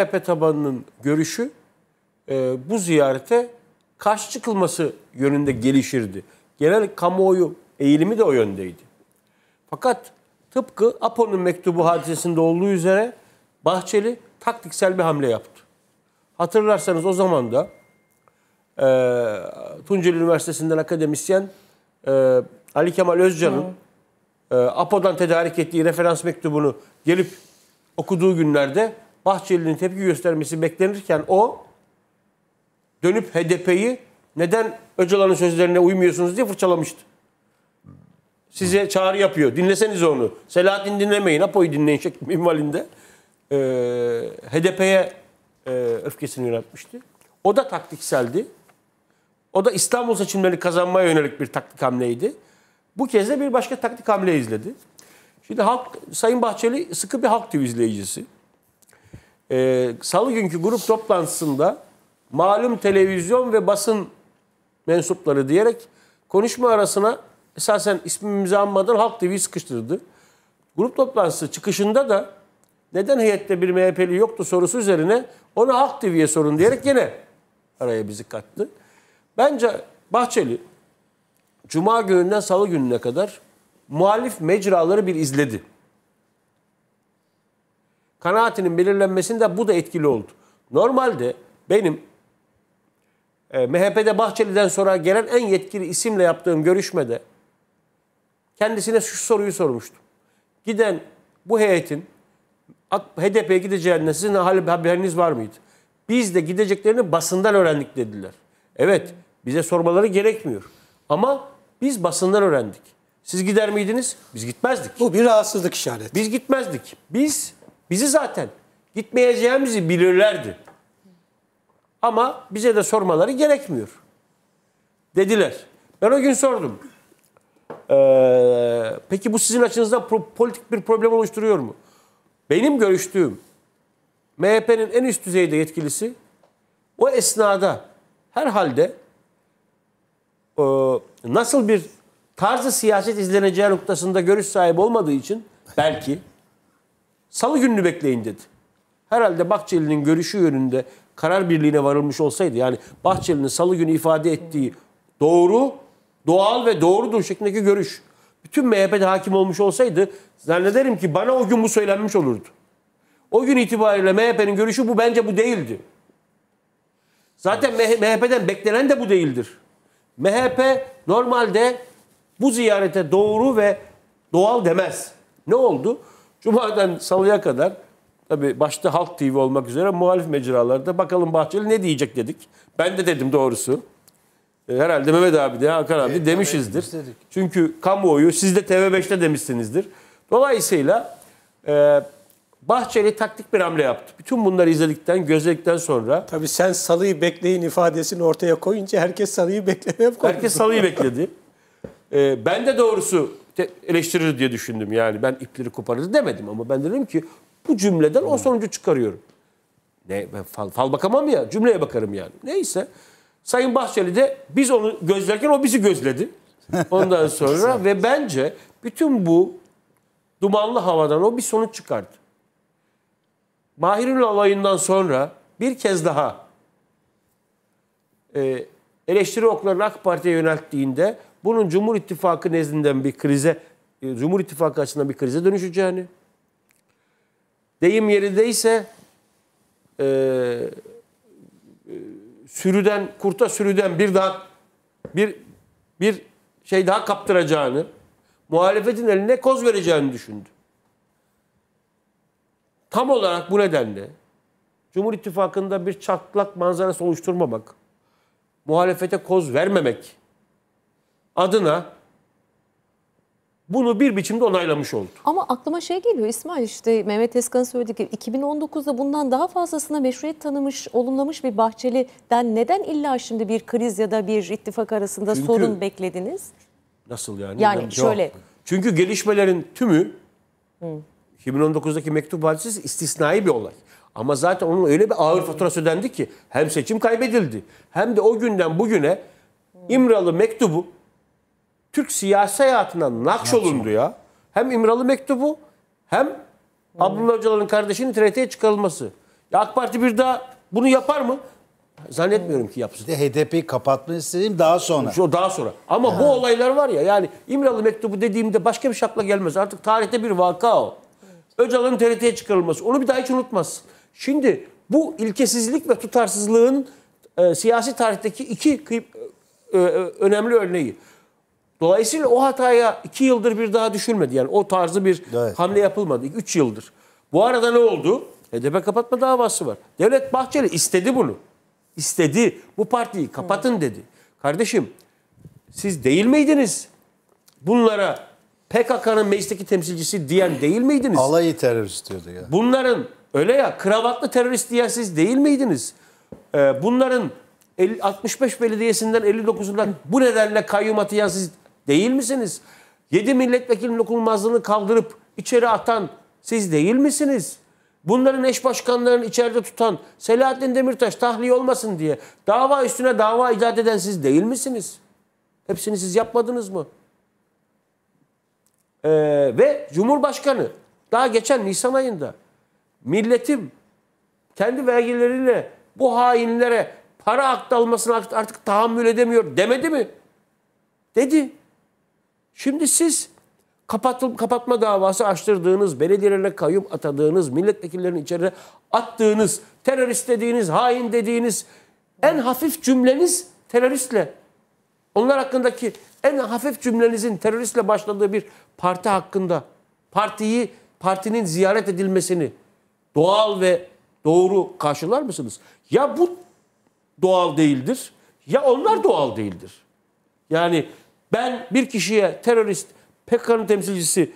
CHP tabanının görüşü e, bu ziyarete karşı çıkılması yönünde gelişirdi. Genel kamuoyu eğilimi de o yöndeydi. Fakat tıpkı APO'nun mektubu hadisesinde olduğu üzere Bahçeli taktiksel bir hamle yaptı. Hatırlarsanız o zaman da e, Tunceli Üniversitesi'nden akademisyen e, Ali Kemal Özcan'ın e, APO'dan tedarik ettiği referans mektubunu gelip okuduğu günlerde Bahçeli'nin tepki göstermesi beklenirken o dönüp HDP'yi neden Öcalan'ın sözlerine uymuyorsunuz diye fırçalamıştı. Size çağrı yapıyor. Dinleseniz onu. Selahattin dinlemeyin. Apo'yu dinleyin şeklinde minvalinde. Ee, HDP'ye e, öfkesini yöneltmişti. O da taktikseldi. O da İstanbul seçimlerini kazanmaya yönelik bir taktik hamleydi. Bu kez de bir başka taktik hamle izledi. Şimdi halk, Sayın Bahçeli sıkı bir halk TV izleyicisi e, salı günkü grup toplantısında malum televizyon ve basın mensupları diyerek konuşma arasına esasen ismimizi anmadan Halk TV'yi sıkıştırdı. Grup toplantısı çıkışında da neden heyette bir MHP'li yoktu sorusu üzerine onu Halk TV'ye sorun diyerek yine araya bizi kattı. Bence Bahçeli Cuma gününden Salı gününe kadar muhalif mecraları bir izledi kanaatinin belirlenmesinde bu da etkili oldu. Normalde benim e, MHP'de Bahçeli'den sonra gelen en yetkili isimle yaptığım görüşmede kendisine şu soruyu sormuştum. Giden bu heyetin HDP'ye gideceğine sizin haberiniz var mıydı? Biz de gideceklerini basından öğrendik dediler. Evet bize sormaları gerekmiyor. Ama biz basından öğrendik. Siz gider miydiniz? Biz gitmezdik. Bu bir rahatsızlık işareti. Biz gitmezdik. Biz Bizi zaten gitmeyeceğimizi bilirlerdi. Ama bize de sormaları gerekmiyor. Dediler. Ben o gün sordum. Ee, peki bu sizin açınızdan pro- politik bir problem oluşturuyor mu? Benim görüştüğüm MHP'nin en üst düzeyde yetkilisi o esnada herhalde e, nasıl bir tarzı siyaset izleneceği noktasında görüş sahibi olmadığı için belki Salı gününü bekleyin dedi. Herhalde Bahçeli'nin görüşü yönünde karar birliğine varılmış olsaydı yani Bahçeli'nin salı günü ifade ettiği doğru, doğal ve doğrudur şeklindeki görüş bütün MHP'de hakim olmuş olsaydı zannederim ki bana o gün bu söylenmiş olurdu. O gün itibariyle MHP'nin görüşü bu bence bu değildi. Zaten MHP'den beklenen de bu değildir. MHP normalde bu ziyarete doğru ve doğal demez. Ne oldu? Cuma'dan salıya kadar tabii başta Halk TV olmak üzere muhalif mecralarda bakalım Bahçeli ne diyecek dedik. Ben de dedim doğrusu. E, herhalde Mehmet abi de Hakan abi e, demişizdir. Tabii, Çünkü kamuoyu siz de TV5'te demişsinizdir. Dolayısıyla e, Bahçeli taktik bir hamle yaptı. Bütün bunları izledikten, gözledikten sonra... Tabii sen salıyı bekleyin ifadesini ortaya koyunca herkes salıyı beklemeye koydu. Herkes salıyı bekledi. E, ben de doğrusu eleştirir diye düşündüm. Yani ben ipleri koparır demedim ama ben dedim ki bu cümleden o sonucu çıkarıyorum. Ne ben fal, fal bakamam ya cümleye bakarım yani. Neyse Sayın Bahçeli de biz onu gözlerken o bizi gözledi. Ondan sonra ve bence bütün bu dumanlı havadan o bir sonuç çıkardı. Mahir'in olayından sonra bir kez daha e, eleştiri oklarını AK Parti'ye yönelttiğinde bunun Cumhur İttifakı nezdinden bir krize, e, Cumhur İttifakı açısından bir krize dönüşeceğini, deyim yerindeyse e, e, sürüden, kurta sürüden bir daha bir bir şey daha kaptıracağını, muhalefetin eline koz vereceğini düşündü. Tam olarak bu nedenle Cumhur İttifakı'nda bir çatlak manzarası oluşturmamak, muhalefete koz vermemek adına bunu bir biçimde onaylamış oldu. Ama aklıma şey geliyor İsmail işte Mehmet Eskan söyledi ki 2019'da bundan daha fazlasına meşruiyet tanımış, olumlamış bir Bahçeli'den neden illa şimdi bir kriz ya da bir ittifak arasında Çünkü, sorun beklediniz? Nasıl yani? Yani ben, şöyle. Yok. Çünkü gelişmelerin tümü Hı. 2019'daki mektup hadisesi istisnai bir olay. Ama zaten onun öyle bir ağır faturası ödendi ki hem seçim kaybedildi hem de o günden bugüne İmralı mektubu Türk siyasi hayatına nakşolundu ya. Hem İmralı mektubu hem hmm. Abdullah Öcalan'ın kardeşinin TRT'ye çıkarılması. Ya AK Parti bir daha bunu yapar mı? Zannetmiyorum ki yapsın. İşte HDP'yi kapatmayı istediğim daha sonra. O daha sonra. Ama ha. bu olaylar var ya yani İmralı mektubu dediğimde başka bir şakla gelmez. Artık tarihte bir vaka o. Öcalan'ın TRT'ye çıkarılması. Onu bir daha hiç unutmaz. Şimdi bu ilkesizlik ve tutarsızlığın e, siyasi tarihteki iki kıyıp, e, e, önemli örneği. Dolayısıyla o hataya iki yıldır bir daha düşülmedi. Yani o tarzı bir evet. hamle yapılmadı. Üç yıldır. Bu arada ne oldu? HDP e kapatma davası var. Devlet Bahçeli istedi bunu. İstedi. Bu partiyi kapatın dedi. Kardeşim siz değil miydiniz? Bunlara PKK'nın meclisteki temsilcisi diyen değil miydiniz? Alayı terörist diyordu ya. Bunların öyle ya kravatlı terörist diyen siz değil miydiniz? Ee, bunların 65 belediyesinden 59'undan bu nedenle kayyum atayan siz değil misiniz? 7 milletvekilinin okunmazlığını kaldırıp içeri atan siz değil misiniz? Bunların eş başkanlarını içeride tutan Selahattin Demirtaş tahliye olmasın diye dava üstüne dava icat eden siz değil misiniz? Hepsini siz yapmadınız mı? Ee, ve Cumhurbaşkanı daha geçen Nisan ayında milletim kendi vergileriyle bu hainlere para aktarılmasına artık tahammül edemiyor demedi mi? Dedi. Şimdi siz kapatıl, kapatma davası açtırdığınız, belediyelerine kayyum atadığınız, milletvekillerini içeri attığınız, terörist dediğiniz, hain dediğiniz en hafif cümleniz teröristle. Onlar hakkındaki en hafif cümlenizin teröristle başladığı bir parti hakkında partiyi, partinin ziyaret edilmesini doğal ve doğru karşılar mısınız? Ya bu doğal değildir ya onlar doğal değildir. Yani ben bir kişiye terörist, PKK'nın temsilcisi,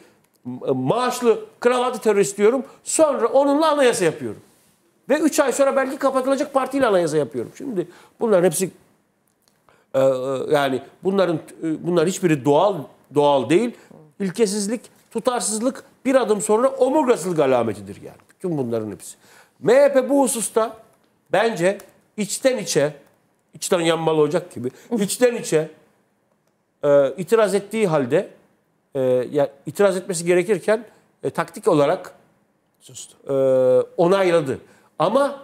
maaşlı, kravatlı terörist diyorum. Sonra onunla anayasa yapıyorum. Ve 3 ay sonra belki kapatılacak partiyle anayasa yapıyorum. Şimdi bunların hepsi e, e, yani bunların e, bunlar hiçbiri doğal doğal değil. İlkesizlik, tutarsızlık bir adım sonra omurgasızlık alametidir yani. Bütün bunların hepsi. MHP bu hususta bence içten içe içten yanmalı olacak gibi içten içe e, itiraz ettiği halde e, ya, itiraz etmesi gerekirken e, taktik olarak Sustu. E, onayladı. Ama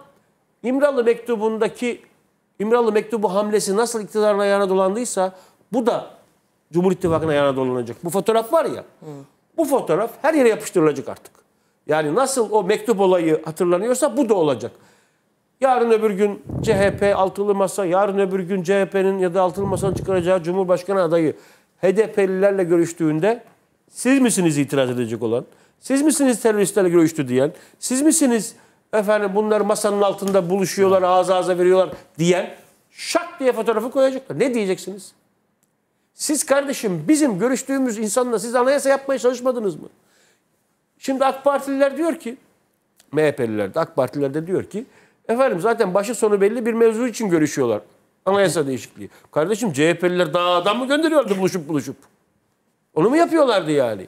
İmralı mektubundaki İmralı mektubu hamlesi nasıl iktidarın ayağına dolandıysa bu da Cumhur İttifakı'nın ayağına dolanacak. Bu fotoğraf var ya. Hı. Bu fotoğraf her yere yapıştırılacak artık. Yani nasıl o mektup olayı hatırlanıyorsa bu da olacak. Yarın öbür gün CHP altılı masa, yarın öbür gün CHP'nin ya da altılı masanın çıkaracağı Cumhurbaşkanı adayı HDP'lilerle görüştüğünde siz misiniz itiraz edecek olan? Siz misiniz teröristlerle görüştü diyen? Siz misiniz efendim bunlar masanın altında buluşuyorlar, ağız ağza veriyorlar diyen şak diye fotoğrafı koyacaklar. Ne diyeceksiniz? Siz kardeşim bizim görüştüğümüz insanla siz anayasa yapmaya çalışmadınız mı? Şimdi AK Partililer diyor ki, MHP'liler de AK Partililer de diyor ki Efendim zaten başı sonu belli bir mevzu için görüşüyorlar. Anayasa değişikliği. Kardeşim CHP'liler daha adam mı gönderiyordu buluşup buluşup? Onu mu yapıyorlardı yani?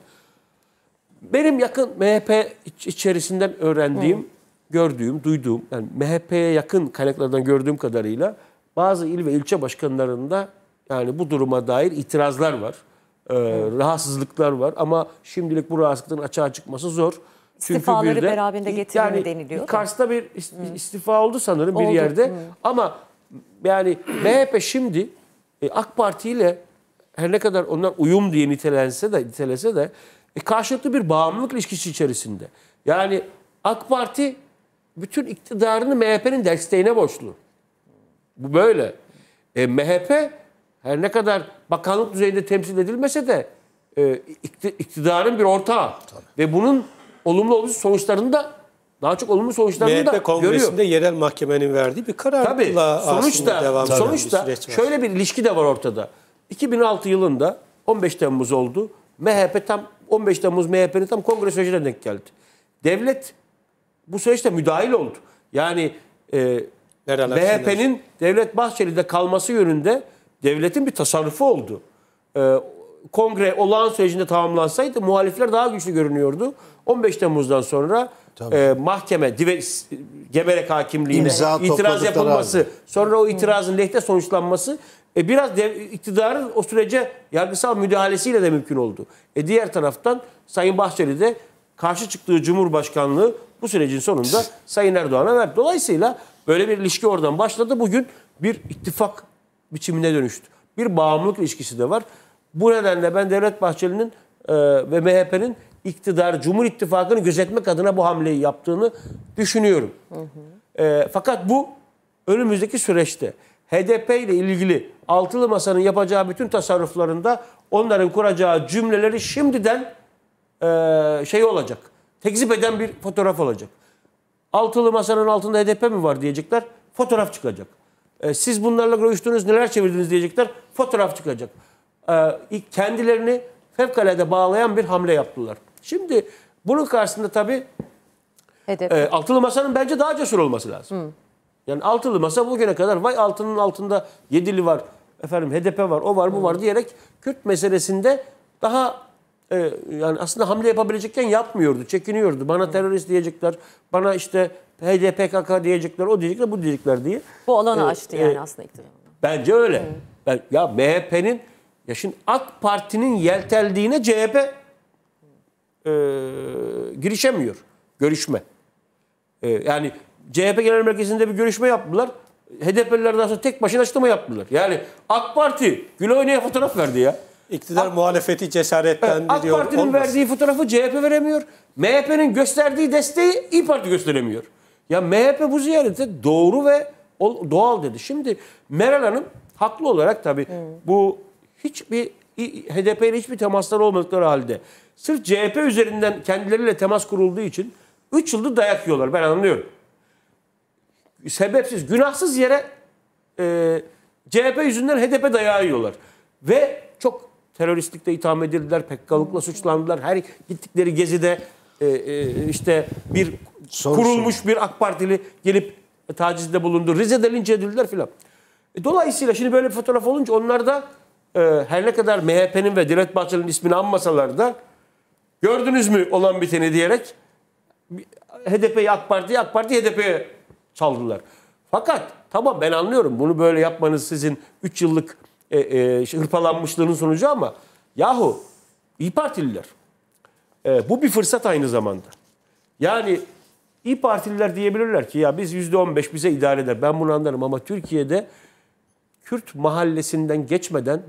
Benim yakın MHP içerisinden öğrendiğim, Hı. gördüğüm, duyduğum, yani MHP'ye yakın kaynaklardan gördüğüm kadarıyla bazı il ve ilçe başkanlarında yani bu duruma dair itirazlar var. Ee, rahatsızlıklar var ama şimdilik bu rahatsızlıkların açığa çıkması zor. İstifaları bir de, beraberinde getirir yani, deniliyor. Kars'ta bir istifa hmm. oldu sanırım oldu. bir yerde. Hmm. Ama yani MHP şimdi e, AK Parti ile her ne kadar onlar uyum diye nitelense de nitelese de e, karşılıklı bir bağımlılık ilişkisi içerisinde. Yani AK Parti bütün iktidarını MHP'nin desteğine borçlu. Bu böyle. E, MHP her ne kadar bakanlık düzeyinde temsil edilmese de e, iktidarın bir ortağı. Tabii. Ve bunun olumlu olmuş sonuçlarını da daha çok olumlu sonuçlarını MHP da Kongresi'nde görüyor. yerel mahkemenin verdiği bir kararla Tabii, sonuçta, devam eden sonuçta bir süreç şöyle bir ilişki de var ortada. 2006 yılında 15 Temmuz oldu. MHP tam 15 Temmuz MHP'nin tam kongre sürecine denk geldi. Devlet bu süreçte müdahil oldu. Yani e, MHP'nin Devlet Bahçeli'de kalması yönünde devletin bir tasarrufu oldu. E, kongre olağan sürecinde tamamlansaydı muhalifler daha güçlü görünüyordu. 15 Temmuz'dan sonra e, mahkeme dive, geberek hakimliğine İmza itiraz yapılması, abi. sonra o itirazın lehte sonuçlanması e, biraz dev, iktidarın o sürece yargısal müdahalesiyle de mümkün oldu. E, diğer taraftan Sayın Bahçeli de karşı çıktığı Cumhurbaşkanlığı bu sürecin sonunda Sayın Erdoğan'a verdi. Dolayısıyla böyle bir ilişki oradan başladı. Bugün bir ittifak biçimine dönüştü. Bir bağımlılık ilişkisi de var. Bu nedenle ben Devlet Bahçeli'nin e, ve MHP'nin iktidar, Cumhur İttifakı'nı gözetmek adına bu hamleyi yaptığını düşünüyorum. Hı e, hı. fakat bu önümüzdeki süreçte HDP ile ilgili altılı masanın yapacağı bütün tasarruflarında onların kuracağı cümleleri şimdiden e, şey olacak. Tekzip eden bir fotoğraf olacak. Altılı masanın altında HDP mi var diyecekler. Fotoğraf çıkacak. siz bunlarla görüştünüz neler çevirdiniz diyecekler. Fotoğraf çıkacak. E, kendilerini fevkalade bağlayan bir hamle yaptılar. Şimdi bunun karşısında tabii E, altılı masanın bence daha cesur olması lazım. Hı. Yani altılı masa bugüne kadar vay altının altında yedili var, efendim HDP var, o var, bu Hı. var diyerek Kürt meselesinde daha e, yani aslında hamle yapabilecekken yapmıyordu, çekiniyordu. Bana Hı. terörist diyecekler, bana işte HDP, PKK diyecekler, o diyecekler, bu diyecekler diye. Bu alanı e, açtı yani e, aslında iktidar. Bence öyle. Hı. Ben, ya MHP'nin ya şimdi AK Parti'nin yelteldiğine CHP e, girişemiyor. Görüşme. E, yani CHP Genel Merkezi'nde bir görüşme yaptılar. HDP'lilerden sonra tek başına açıklama yaptılar. Yani AK Parti gül oynaya fotoğraf verdi ya. İktidar AK, muhalefeti cesaretlendiriyor. AK Parti'nin olmasın. verdiği fotoğrafı CHP veremiyor. MHP'nin gösterdiği desteği İyi Parti gösteremiyor. Ya MHP bu ziyarete doğru ve doğal dedi. Şimdi Meral Hanım haklı olarak tabii hmm. bu hiçbir HDP ile hiçbir temaslar olmadıkları halde sırf CHP üzerinden kendileriyle temas kurulduğu için 3 yıldır dayak yiyorlar ben anlıyorum. Sebepsiz, günahsız yere e, CHP yüzünden HDP dayağı yiyorlar. Ve çok teröristlikte itham edildiler, PKK'lıkla suçlandılar. Her gittikleri gezide e, e, işte bir Soru kurulmuş soru. bir AK Partili gelip tacizde bulundu. Rize'de linç edildiler filan. E, dolayısıyla şimdi böyle bir fotoğraf olunca onlar da e, her ne kadar MHP'nin ve Devlet Bahçeli'nin ismini anmasalar da gördünüz mü olan biteni diyerek HDP'yi AK Parti, AK Parti HDP'ye çaldılar. Fakat tamam ben anlıyorum bunu böyle yapmanız sizin 3 yıllık e, e, hırpalanmışlığının sonucu ama yahu İyi Partililer e, bu bir fırsat aynı zamanda. Yani İyi Partililer diyebilirler ki ya biz %15 bize idare eder ben bunu anlarım ama Türkiye'de Kürt mahallesinden geçmeden